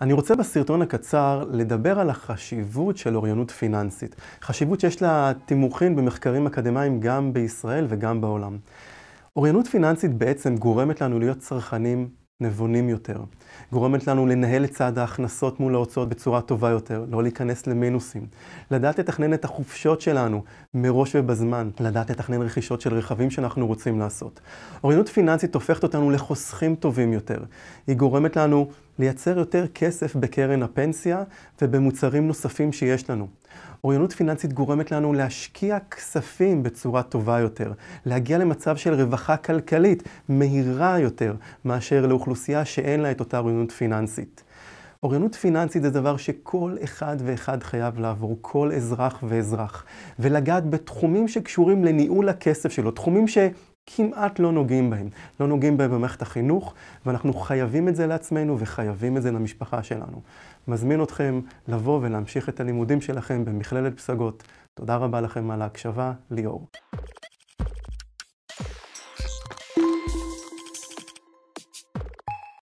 אני רוצה בסרטון הקצר לדבר על החשיבות של אוריינות פיננסית. חשיבות שיש לה תימוכין במחקרים אקדמיים גם בישראל וגם בעולם. אוריינות פיננסית בעצם גורמת לנו להיות צרכנים נבונים יותר. גורמת לנו לנהל את צד ההכנסות מול ההוצאות בצורה טובה יותר, לא להיכנס למינוסים. לדעת לתכנן את החופשות שלנו מראש ובזמן, לדעת לתכנן רכישות של רכבים שאנחנו רוצים לעשות. אוריינות פיננסית הופכת אותנו לחוסכים טובים יותר. היא גורמת לנו לייצר יותר כסף בקרן הפנסיה ובמוצרים נוספים שיש לנו. אוריינות פיננסית גורמת לנו להשקיע כספים בצורה טובה יותר, להגיע למצב של רווחה כלכלית מהירה יותר מאשר לאוכלוסייה שאין לה את אותה אוריינות פיננסית. אוריינות פיננסית זה דבר שכל אחד ואחד חייב לעבור, כל אזרח ואזרח. ולגעת בתחומים שקשורים לניהול הכסף שלו, תחומים ש... כמעט לא נוגעים בהם. לא נוגעים בהם במערכת החינוך, ואנחנו חייבים את זה לעצמנו וחייבים את זה למשפחה שלנו. מזמין אתכם לבוא ולהמשיך את הלימודים שלכם במכללת פסגות. תודה רבה לכם על ההקשבה, ליאור.